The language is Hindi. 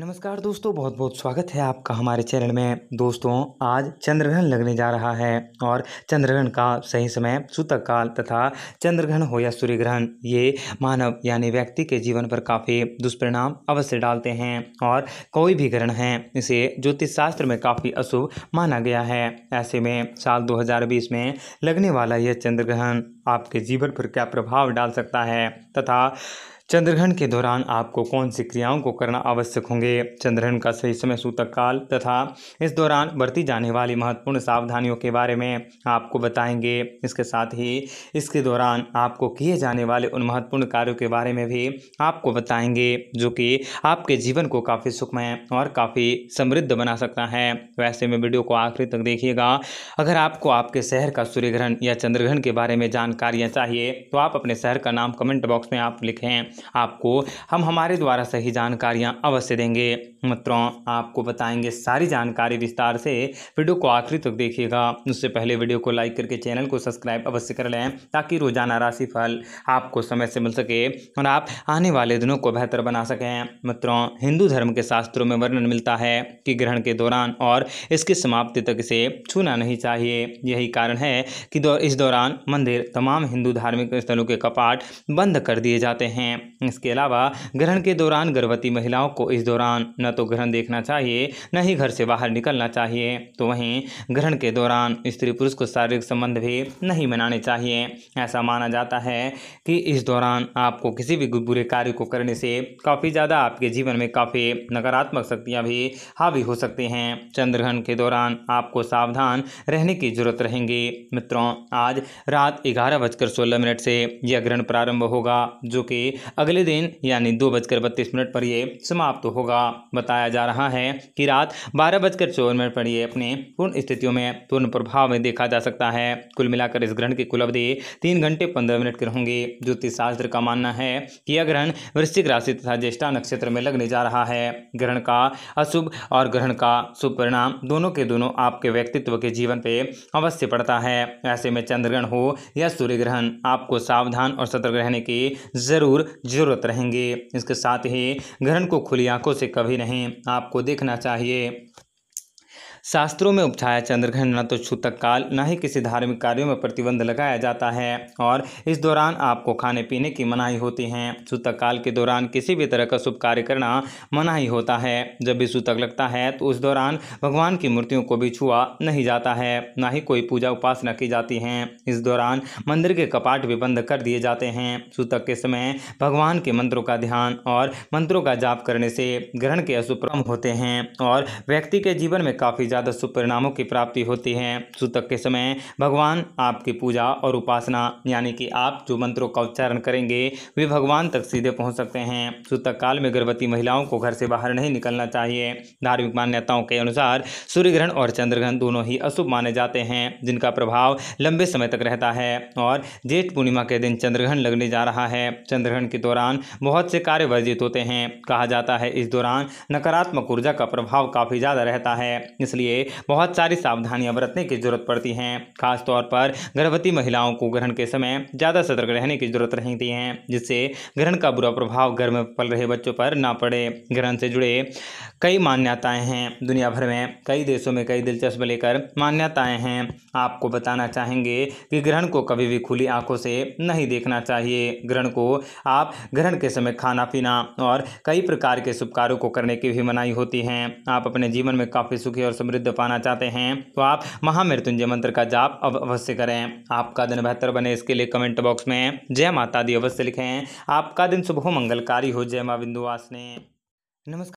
नमस्कार दोस्तों बहुत बहुत स्वागत है आपका हमारे चैनल में दोस्तों आज चंद्रग्रहण लगने जा रहा है और चंद्रग्रहण का सही समय सूतक काल तथा चंद्रग्रहण हो या सूर्य ग्रहण ये मानव यानी व्यक्ति के जीवन पर काफ़ी दुष्परिणाम अवश्य डालते हैं और कोई भी ग्रहण है इसे ज्योतिष शास्त्र में काफ़ी अशुभ माना गया है ऐसे में साल दो में लगने वाला यह चंद्रग्रहण आपके जीवन पर क्या प्रभाव डाल सकता है तथा चंद्रग्रहण के दौरान आपको कौन सी क्रियाओं को करना आवश्यक होंगे चंद्रग्रहण का सही समय सूतक काल तथा इस दौरान बरती जाने वाली महत्वपूर्ण सावधानियों के बारे में आपको बताएंगे इसके साथ ही इसके दौरान आपको किए जाने वाले उन महत्वपूर्ण कार्यों के बारे में भी आपको बताएंगे जो कि आपके जीवन को काफ़ी सुखमय और काफ़ी समृद्ध बना सकता है वैसे में वीडियो को आखिरी तक देखिएगा अगर आपको आपके शहर का सूर्यग्रहण या चंद्रग्रहण के बारे में जानकारियाँ चाहिए तो आप अपने शहर का नाम कमेंट बॉक्स में आप लिखें आपको हम हमारे द्वारा सही जानकारियाँ अवश्य देंगे मित्रों आपको बताएंगे सारी जानकारी विस्तार से वीडियो को आखिरी तक देखिएगा उससे पहले वीडियो को लाइक करके चैनल को सब्सक्राइब अवश्य कर लें ताकि रोजाना राशिफल आपको समय से मिल सके और आप आने वाले दिनों को बेहतर बना सकें मित्रों हिंदू धर्म के शास्त्रों में वर्णन मिलता है कि ग्रहण के दौरान और इसकी समाप्ति तक इसे छूना नहीं चाहिए यही कारण है कि दो, इस दौरान मंदिर तमाम हिंदू धार्मिक स्थलों के कपाट बंद कर दिए जाते हैं इसके अलावा ग्रहण के दौरान गर्भवती महिलाओं को इस दौरान न तो ग्रहण देखना चाहिए न ही घर से बाहर निकलना चाहिए तो वहीं ग्रहण के दौरान स्त्री पुरुष को शारीरिक संबंध भी नहीं बनाने चाहिए ऐसा माना जाता है कि इस दौरान आपको किसी भी बुरे कार्य को करने से काफ़ी ज़्यादा आपके जीवन में काफ़ी नकारात्मक शक्तियाँ भी हावी हो सकती हैं चंद्रग्रहण के दौरान आपको सावधान रहने की जरूरत रहेंगी मित्रों आज रात ग्यारह बजकर सोलह मिनट से यह ग्रहण प्रारंभ होगा जो कि अगले दिन यानी दो बजकर बत्तीस मिनट पर यह समाप्त तो होगा बताया जा रहा है कि रात बारह बजकर चौवन मिनट पर यह अपने पूर्ण स्थितियों में पूर्ण प्रभाव में देखा जा सकता है कुल मिलाकर इस ग्रहण की कुल अवधि तीन घंटे पंद्रह मिनट के होंगे ज्योतिष शास्त्र का मानना है कि यह ग्रहण वृश्चिक राशि तथा ज्येष्ठा नक्षत्र में लगने जा रहा है ग्रहण का अशुभ और ग्रहण का शुभ परिणाम दोनों के दोनों आपके व्यक्तित्व के जीवन पे अवश्य पड़ता है ऐसे में चंद्रग्रहण हो या सूर्य ग्रहण आपको सावधान और सतर्क रहने की जरूर ज़रूरत रहेंगे इसके साथ ही ग्रहण को खुली आंखों से कभी नहीं आपको देखना चाहिए शास्त्रों में उपछाया चंद्रग्रहण न तो छूतक काल न ही किसी धार्मिक कार्यों में प्रतिबंध लगाया जाता है और इस दौरान आपको खाने पीने की मनाही होती है सूतक काल के दौरान किसी भी तरह का शुभ कार्य करना मनाही होता है जब भी सूतक लगता है तो उस दौरान भगवान की मूर्तियों को भी छुआ नहीं जाता है ना ही कोई पूजा उपासना की जाती है इस दौरान मंदिर के कपाट भी बंद कर दिए जाते हैं सूतक के समय भगवान के मंत्रों का ध्यान और मंत्रों का जाप करने से ग्रहण के अशुभ होते हैं और व्यक्ति के जीवन में काफ़ी ज़्यादा शुभ परिणामों की प्राप्ति होती है सूतक के समय भगवान आपकी पूजा और उपासना यानी कि आप जो मंत्रों का उच्चारण करेंगे वे भगवान तक सीधे पहुंच सकते हैं सूतक काल में गर्भवती महिलाओं को घर से बाहर नहीं निकलना चाहिए धार्मिक मान्यताओं के अनुसार सूर्य ग्रहण और चंद्रग्रहण दोनों ही अशुभ माने जाते हैं जिनका प्रभाव लंबे समय तक रहता है और जेठ पूर्णिमा के दिन चंद्रग्रहण लगने जा रहा है चंद्रग्रहण के दौरान बहुत से कार्य वर्जित होते हैं कहा जाता है इस दौरान नकारात्मक ऊर्जा का प्रभाव काफ़ी ज़्यादा रहता है इसलिए इसलिए बहुत सारी सावधानियां बरतने की जरूरत पड़ती हैं खासतौर पर गर्भवती महिलाओं को ग्रहण के समय ज़्यादा सतर्क रहने की जरूरत रहती है जिससे ग्रहण का बुरा प्रभाव घर में पल रहे बच्चों पर ना पड़े ग्रहण से जुड़े कई मान्यताएँ हैं दुनिया भर में कई देशों में कई दिलचस्प लेकर मान्यताएँ हैं आपको बताना चाहेंगे कि ग्रहण को कभी भी खुली आंखों से नहीं देखना चाहिए ग्रहण को आप ग्रहण के समय खाना पीना और कई प्रकार के शुभ कार्यों को करने की भी मनाही होती हैं आप अपने जीवन में काफ़ी सुखी और समृद्ध पाना चाहते हैं तो आप महामृत्युंजय मंत्र का जाप अब अवश्य करें आपका दिन बेहतर बने इसके लिए कमेंट बॉक्स में जय माता दी अवश्य लिखें आपका दिन शुभ हो मंगलकारी हो जय माँ बिंदुवास ने नमस्कार